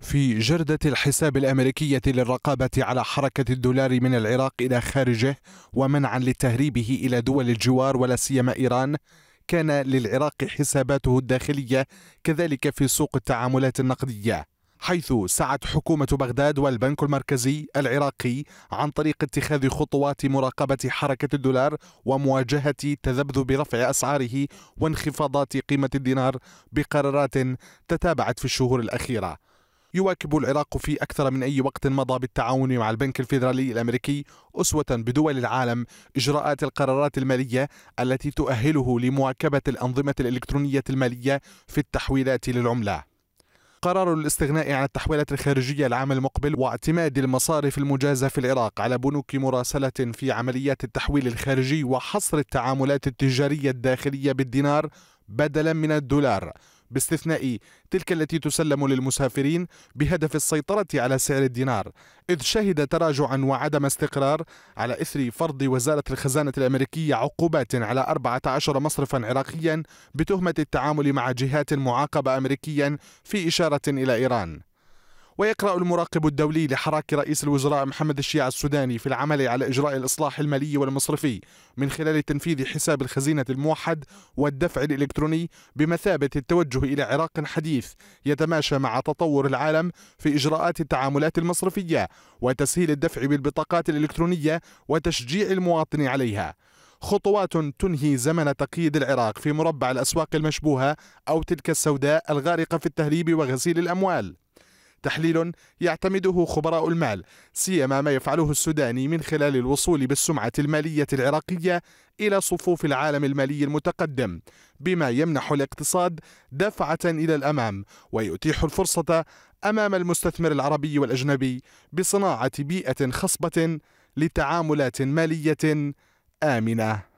في جردة الحساب الأمريكية للرقابة على حركة الدولار من العراق إلى خارجه ومنعا لتهريبه إلى دول الجوار ولا سيما إيران كان للعراق حساباته الداخلية كذلك في سوق التعاملات النقدية حيث سعت حكومة بغداد والبنك المركزي العراقي عن طريق اتخاذ خطوات مراقبة حركة الدولار ومواجهة تذبذب رفع أسعاره وانخفاضات قيمة الدينار بقرارات تتابعت في الشهور الأخيرة يواكب العراق في أكثر من أي وقت مضى بالتعاون مع البنك الفيدرالي الأمريكي أسوة بدول العالم إجراءات القرارات المالية التي تؤهله لمواكبة الأنظمة الإلكترونية المالية في التحويلات للعملة قرار الاستغناء عن التحويلات الخارجية العام المقبل واعتماد المصارف المجازة في العراق على بنوك مراسلة في عمليات التحويل الخارجي وحصر التعاملات التجارية الداخلية بالدينار بدلا من الدولار باستثناء تلك التي تسلم للمسافرين بهدف السيطرة على سعر الدينار إذ شهد تراجعا وعدم استقرار على إثر فرض وزارة الخزانة الأمريكية عقوبات على 14 مصرفا عراقيا بتهمة التعامل مع جهات معاقبة أمريكيا في إشارة إلى إيران ويقرأ المراقب الدولي لحراك رئيس الوزراء محمد الشيع السوداني في العمل على إجراء الإصلاح المالي والمصرفي من خلال تنفيذ حساب الخزينة الموحد والدفع الإلكتروني بمثابة التوجه إلى عراق حديث يتماشى مع تطور العالم في إجراءات التعاملات المصرفية وتسهيل الدفع بالبطاقات الإلكترونية وتشجيع المواطن عليها خطوات تنهي زمن تقييد العراق في مربع الأسواق المشبوهة أو تلك السوداء الغارقة في التهريب وغسيل الأموال تحليل يعتمده خبراء المال سيما ما يفعله السوداني من خلال الوصول بالسمعة المالية العراقية إلى صفوف العالم المالي المتقدم بما يمنح الاقتصاد دفعة إلى الأمام ويتيح الفرصة أمام المستثمر العربي والأجنبي بصناعة بيئة خصبة لتعاملات مالية آمنة